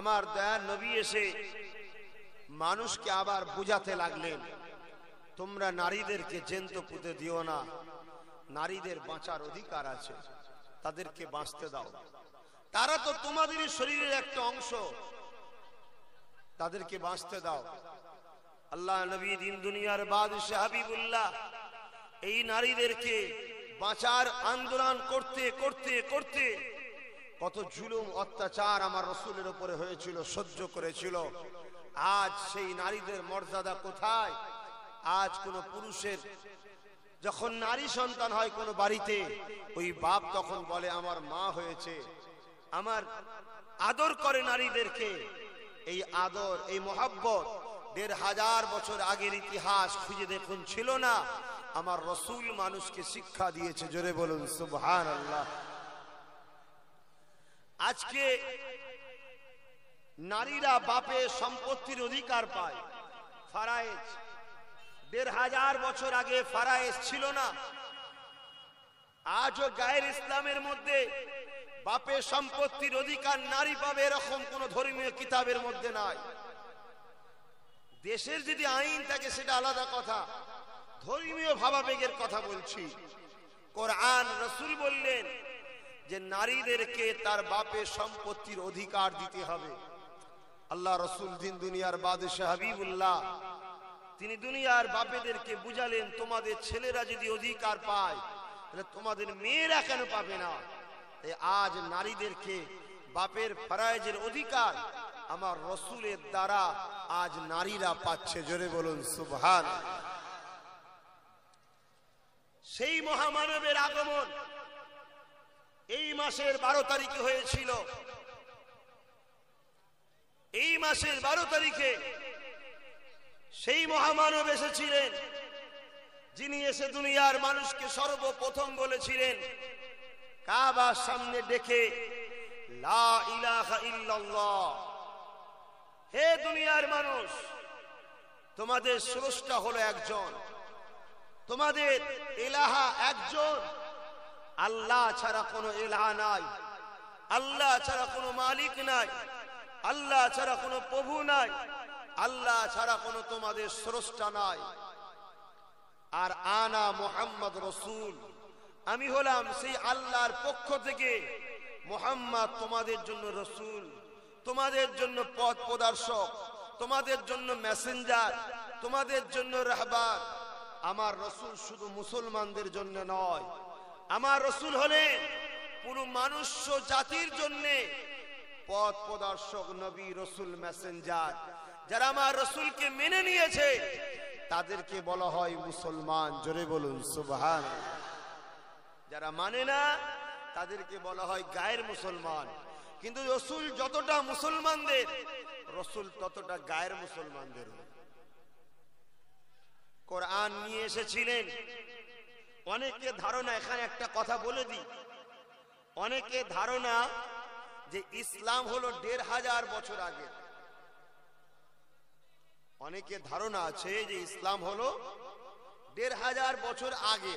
আমার দয়ার নবী এসে মানুষকে আবার বুঝাতে লাগলেন তোমরা নারীদেরকে জেন্ত পুঁতে দিও না নারীদের বাঁচার অধিকার আছে তাদেরকে বাঁচতে দাও তারা তো তোমাদের শরীরের একটা অংশ তাদেরকে বাঁচতে দাও আল্লাহ নবী দিন দুনিয়ার বাদ সাহাবিবুল্লাহ এই নারীদেরকে বাঁচার আন্দোলন করতে করতে করতে কত জুলুম অত্যাচার আমার রসুলের উপরে হয়েছিল সহ্য করেছিল আজ সেই নারীদের মর্যাদা কোথায় আজ কোনো পুরুষের যখন নারী সন্তান হয় কোনো বাড়িতে ওই বাপ তখন বলে আমার মা হয়েছে আমার আদর করে নারীদেরকে এই আদর এই মহাব্বত দেড় হাজার বছর আগের ইতিহাস খুঁজে দেখুন ছিল না আমার রসুল মানুষকে শিক্ষা দিয়েছে জোরে বলুন সুবহান আল্লাহ আজকে নারীরা বাপে সম্পত্তির অধিকার পায় ফারায়েজ দেড় হাজার বছর আগে ফারায়েজ ছিল না আজও গায়ের ইসলামের মধ্যে বাপে সম্পত্তির অধিকার নারী পাবে এরকম কোন ধর্মীয় কিতাবের মধ্যে নাই দেশের যদি আইন থাকে সেটা আলাদা কথা ধর্মীয় ভাবাবেগের কথা বলছি কোরআন রসুল বললেন যে নারীদেরকে তার বাপের সম্পত্তির অধিকার দিতে হবে আল্লাহ রসুল দিন দুনিয়ার বাদশাহ হাবিবুল্লাহ তিনি দুনিয়ার বাপেদেরকে বুঝালেন তোমাদের ছেলেরা যদি অধিকার পায় তাহলে তোমাদের মেয়েরা কেন পাবে না তাই আজ নারীদেরকে বাপের ফরায়জের অধিকার আমার রসুলের দ্বারা আজ নারীরা পাচ্ছে জোরে বলুন সুভান সেই মহামানবের আগমন এই মাসের বারো তারিখে হয়েছিল এই মাসের বারো তারিখে সেই মহামানব এসেছিলেন যিনি এসে দুনিয়ার মানুষকে সর্বপ্রথম বলেছিলেন কাবার সামনে ডেকে লা ইলাহা হে দুনিয়ার মানুষ তোমাদের স্রষ্টা হলো একজন তোমাদের এলাহা একজন আল্লাহ ছাড়া কোনো এলাহা নাই আল্লাহ ছাড়া কোনো মালিক নাই আল্লাহ ছাড়া কোনো প্রভু নাই আল্লাহ ছাড়া কোনো তোমাদের স্রষ্টা নাই আর আনা মোহাম্মদ রসুল আমি হলাম সেই আল্লাহর পক্ষ থেকে মোহাম্মদ তোমাদের জন্য রসুল তোমাদের জন্য পথ প্রদর্শক তোমাদের জন্য মেসেঞ্জার তোমাদের জন্য রাহবার আমার রসুল শুধু মুসলমানদের জন্য নয় আমার রসুল হলে পুরো মানুষ্য জাতির জন্যে পথ প্রদর্শক নবী রসুল মেসেঞ্জার যারা আমার রসুলকে মেনে নিয়েছে তাদেরকে বলা হয় মুসলমান জোরে বলুন সুবহান যারা মানে না তাদেরকে বলা হয় গায়ের মুসলমান কিন্তু রসুল যতটা মুসলমানদের রসুল ততটা গায়ের মুসলমানদের কোরআন নিয়ে এসেছিলেন অনেকে ধারণা এখানে একটা কথা বলে দিই অনেকে ধারণা যে ইসলাম হলো দেড় হাজার বছর আগে অনেকে ধারণা আছে যে ইসলাম হলো দেড় হাজার বছর আগে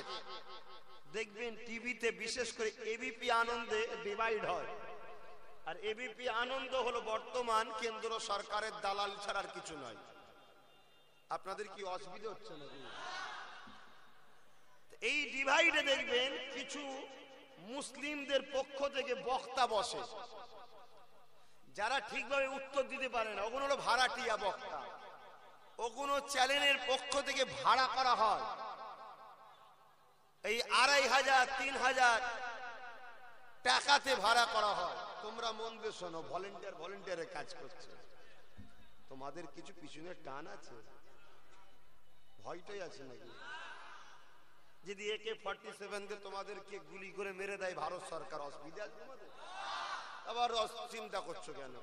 দেখবেন টিভিতে বিশেষ করে এবিপি আনন্দে ডিভাইড হয় আর এবিপি আনন্দ হলো বর্তমান কেন্দ্র সরকারের দালাল ছাড়ার কিছু নয় আপনাদের কি অসুবিধা হচ্ছে না এই ডিভাইডে দেখবেন কিছু মুসলিমদের পক্ষ থেকে বক্তা বসে যারা ঠিকভাবে উত্তর দিতে পারে না ওগুলো হলো ভাড়াটিয়া বক্তা ওগুলো চ্যানেলের পক্ষ থেকে ভাড়া করা হয় এই আড়াই হাজার তিন হাজার টাকাতে ভাড়া করা হয় তোমরা মন দিয়ে শোনো ভলেন্টিয়ার ভলেন্টিয়ারের কাজ করছে তোমাদের কিছু পিছনে টান আছে ভয়টাই আছে নাকি যদি একে ফর্টি সেভেন দিয়ে তোমাদেরকে গুলি করে মেরে দেয় ভারত সরকার অসুবিধা আবার চিন্তা করছো কেন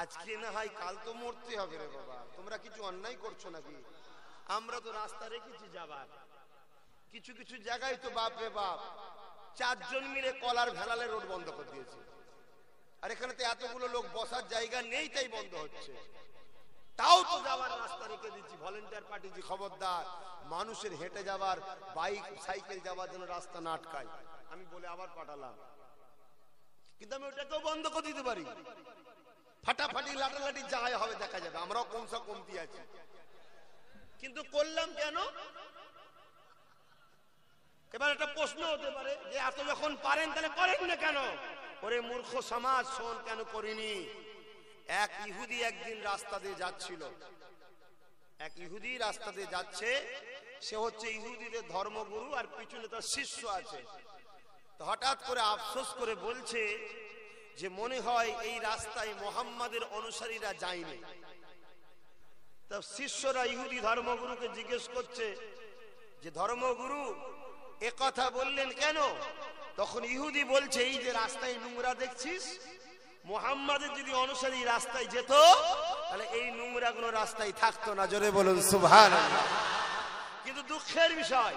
আজকে না হয় কাল তো মরতে হবে রে বাবা তোমরা কিছু অন্যায় করছো নাকি আমরা তো রাস্তা রেখেছি যাবার কিছু কিছু জায়গায় তো বাপ রে বাপ চারজন মিলে কলার ভেলালে রোড বন্ধ করে দিয়েছে আর এখানে তো এতগুলো লোক বসার জায়গা নেই তাই বন্ধ হচ্ছে তাও তো যাওয়ার রাস্তা রেখে দিচ্ছি ভলেন্টিয়ার পার্টি যে খবরদার মানুষের হেঁটে যাওয়ার বাইক সাইকেল যাওয়ার জন্য রাস্তা না আটকায় আমি বলে আবার পাঠালাম কিন্তু আমি ওটাকেও বন্ধ করে দিতে পারি ফাটাফাটি লাটালাটি যাই হবে দেখা যাবে আমরাও কমসা কমতি আছি কিন্তু করলাম কেন এবার একটা প্রশ্ন হতে পারে যে এত যখন পারেন তাহলে করেন না কেন ওরে মূর্খ সমাজ শোন কেন করিনি এক ইহুদি একদিন রাস্তা দিয়ে যাচ্ছিল এক ইহুদি রাস্তা দিয়ে যাচ্ছে সে হচ্ছে ইহুদিদের ধর্মগুরু আর পিছনে তার শিষ্য আছে হঠাৎ করে আফসোস করে বলছে যে মনে হয় এই রাস্তায় মোহাম্মদের অনুসারীরা যায়নি তা শিষ্যরা ইহুদি ধর্মগুরুকে জিজ্ঞেস করছে যে ধর্মগুরু এ কথা বললেন কেন তখন ইহুদি বলছে এই যে রাস্তায় নোংরা দেখছিস মোহাম্মদের যদি অনুসারী রাস্তায় যেত তাহলে এই নোংরা গুলো রাস্তায় থাকতো না জোরে বলুন সুভান কিন্তু দুঃখের বিষয়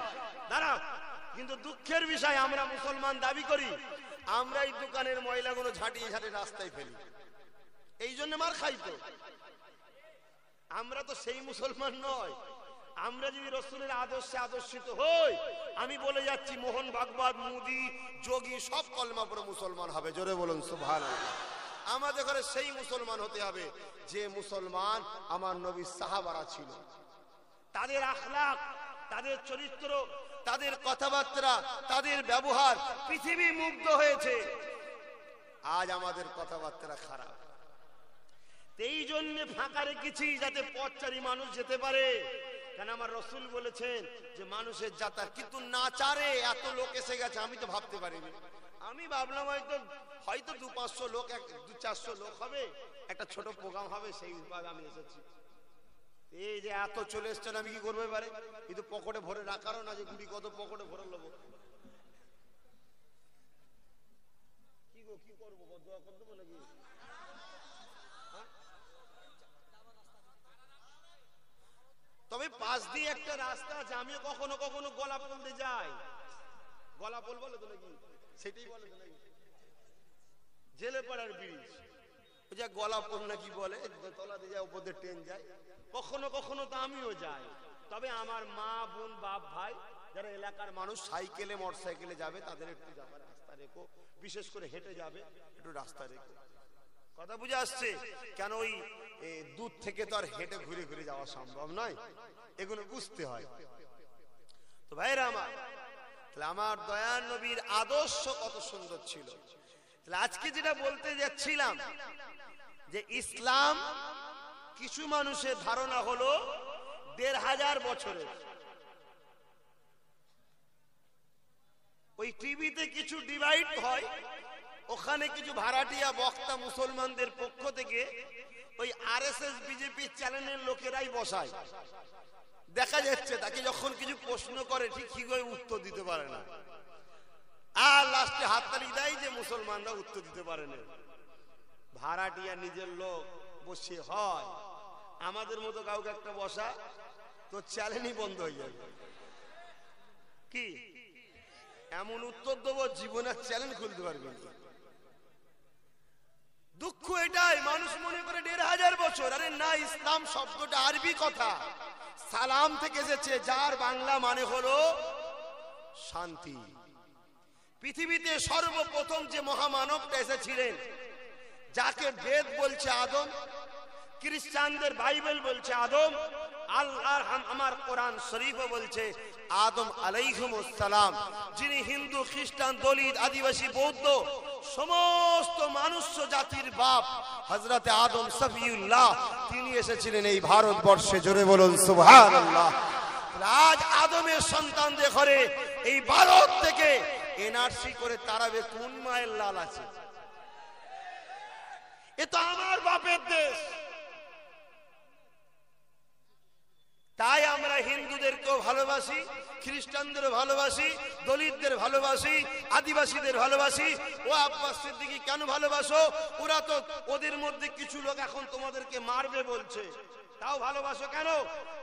দাঁড়া কিন্তু দুঃখের বিষয় আমরা মুসলমান দাবি করি আমরা এই দোকানের ময়লাগুলো ঝাঁটিয়ে ঝাঁটিয়ে রাস্তায় ফেলি এই জন্য মার খাই তো আমরা তো সেই মুসলমান নয় আমরা যদি রসুলের আদর্শে আদর্শিত হই আমি বলে যাচ্ছি মোহন ভাগবত মুদি যোগী সব কলমা পরে মুসলমান হবে জোরে বলুন সুভান আমাদের ঘরে সেই মুসলমান হতে হবে যে মুসলমান আমার নবী সাহাবারা ছিল তাদের আখলাক তাদের চরিত্র তাদের কথাবার্তা তাদের ব্যবহার পৃথিবী মুগ্ধ হয়েছে আজ আমাদের কথাবার্তা খারাপ এই জন্য ফাঁকা রেখেছি যাতে পথচারি মানুষ যেতে পারে কেন আমার রসুল বলেছেন যে মানুষের যাতায়াত কিন্তু না চারে এত লোক এসে গেছে আমি তো ভাবতে পারিনি আমি ভাবলাম হয়তো হয়তো দু পাঁচশো লোক এক দু চারশো লোক হবে একটা ছোট প্রোগ্রাম হবে সেই উপায় আমি এসেছি এই যে এত চলে এসছেন আমি কি করবো এবারে কিন্তু পকেটে ভরে রাখারও না যে গুড়ি কত পকেটে ভরে নেবো কি গো কি করবো হ্যাঁ? তবে পাশ দিয়ে একটা রাস্তা আছে আমিও কখনো কখনো গলা বলতে যাই গলা বলবো তো নাকি সেটাই বলে জেলে পাড়ার ব্রিজ ওই যা গলাপুর নাকি বলে দোতলাতে যায় ওপরে ট্রেন যায় কখনো কখনো তো আমিও যাই তবে আমার মা বোন বাপ ভাই যারা এলাকার মানুষ সাইকেলে মোটর সাইকেলে যাবে তাদের একটু যাবার রাস্তা রেখো বিশেষ করে হেঁটে যাবে একটু রাস্তা রেখো কথা বুঝে আসছে কেন ওই দূর থেকে তো আর হেঁটে ঘুরে ঘুরে যাওয়া সম্ভব নয় এগুলো বুঝতে হয় তো ভাইরা আমার তাহলে আমার দয়ার নবীর আদর্শ কত সুন্দর ছিল তাহলে আজকে যেটা বলতে যাচ্ছিলাম যে ইসলাম কিছু মানুষের ধারণা হলো দেড় হাজার বছরের ওই টিভিতে কিছু ডিভাইড হয় ওখানে কিছু ভাড়াটিয়া বক্তা মুসলমানদের পক্ষ থেকে ওই আর এস এস বিজেপি চ্যানেলের লোকেরাই বসায় দেখা যাচ্ছে তাকে যখন কিছু প্রশ্ন করে ঠিক কি করে উত্তর দিতে পারে না আর লাস্টে তালি দেয় যে মুসলমানরা উত্তর দিতে পারে না ভাড়াটিয়া নিজের লোক বসে হয় আমাদের মতো কাউকে একটা বসা তো চ্যালেঞ্জই বন্ধ হয়ে যাবে কি এমন উত্তর দেবো জীবনের চ্যালেঞ্জ খুলতে পারবে দুঃখ এটাই মানুষ মনে করে দেড় হাজার বছর আরে না ইসলাম শব্দটা আরবি কথা সালাম থেকে এসেছে যার বাংলা মানে হলো শান্তি পৃথিবীতে সর্বপ্রথম যে মহামানবটা এসেছিলেন যাকে বেদ বলছে আদম খ্রিস্টানদের বাইবেল বলছে আদম আল্লাহর আমার কোরআন শরীফও বলছে আদম আলাইহুম সালাম যিনি হিন্দু খ্রিস্টান দলিত আদিবাসী বৌদ্ধ সমস্ত মানুষ জাতির বাপ হজরতে আদম সফিউল্লাহ তিনি এসেছিলেন এই ভারতবর্ষে জোরে বলুন সুভান আজ আদমের সন্তান ঘরে এই ভারত থেকে এনআরসি করে তারাবে কোন মায়ের লাল আছে এ তো আমার বাপের দেশ হিন্দুদেরকেও ভালোবাসি খ্রিস্টানদের ভালোবাসি দলিতদের ভালোবাসি আদিবাসীদের ভালোবাসি ও আব্বাস সিদ্দিকি কেন ভালোবাসো ওরা তো ওদের মধ্যে কিছু লোক এখন তোমাদেরকে মারবে বলছে তাও ভালোবাসো কেন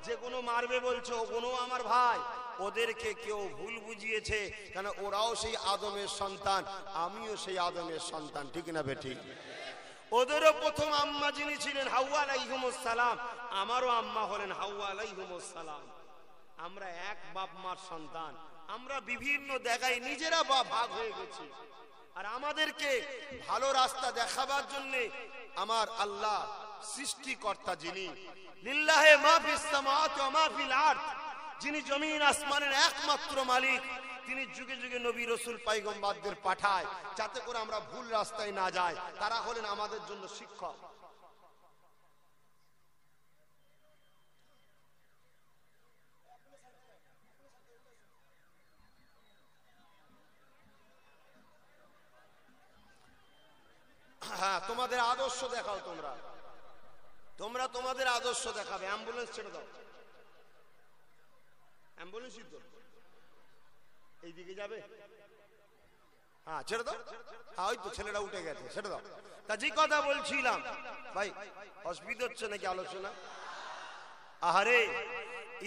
যে কোনো মারবে বলছে ও কোনো আমার ভাই ওদেরকে কেউ ভুল বুঝিয়েছে কেন ওরাও সেই আদমের সন্তান আমিও সেই আদমের সন্তান ঠিক না বেঠিক ওদেরও প্রথম আম্মা যিনি ছিলেন হাওয়া সালাম আমারও আম্মা হলেন হাওয়া সালাম আমরা এক বাপ মার সন্তান আমরা বিভিন্ন জায়গায় নিজেরা বা ভাগ হয়ে গেছি আর আমাদেরকে ভালো রাস্তা দেখাবার জন্য আমার আল্লাহ সৃষ্টিকর্তা যিনি লিল্লাহে মাহফিস সামাত ও মাহফিল আরদ যিনি জমিন আসমানের একমাত্র মালিক তিনি যুগে যুগে নবী রসুল পাইগম্বাদদের পাঠায় যাতে করে আমরা ভুল রাস্তায় না যাই তারা হলেন আমাদের জন্য শিক্ষক হ্যাঁ তোমাদের আদর্শ দেখাও তোমরা তোমরা তোমাদের আদর্শ দেখাবে অ্যাম্বুলেন্স ছেড়ে দাও অ্যাম্বুলেন্সই তো এইদিকে যাবে হ্যাঁ ছেড়ে দাও হ্যাঁ ওই তো ছেলেটা উঠে গেছে ছেড়ে দাও তা যে কথা বলছিলাম ভাই অসুবিধা হচ্ছে নাকি আলোচনা আহারে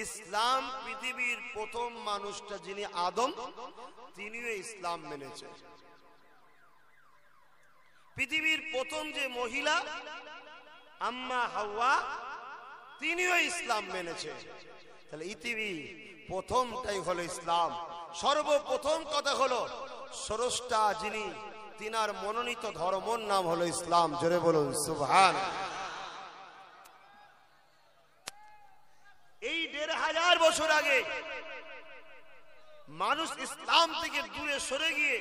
ইসলাম পৃথিবীর প্রথম মানুষটা যিনি আদম তিনিও ইসলাম মেনেছে পৃথিবীর প্রথম যে মহিলা আম্মা হাওয়া তিনিও ইসলাম মেনেছে তাহলে ইতিবি প্রথমটাই হলো ইসলাম সর্বপ্রথম কথা হলো সরষ্টা যিনি তিনার মনোনীত ধর্মর নাম হলো ইসলাম জোরে বলুন সুভান এই দেড় হাজার বছর আগে মানুষ ইসলাম থেকে দূরে সরে গিয়ে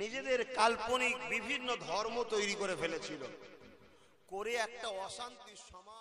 নিজেদের কাল্পনিক বিভিন্ন ধর্ম তৈরি করে ফেলেছিল করে একটা অশান্তির সমাজ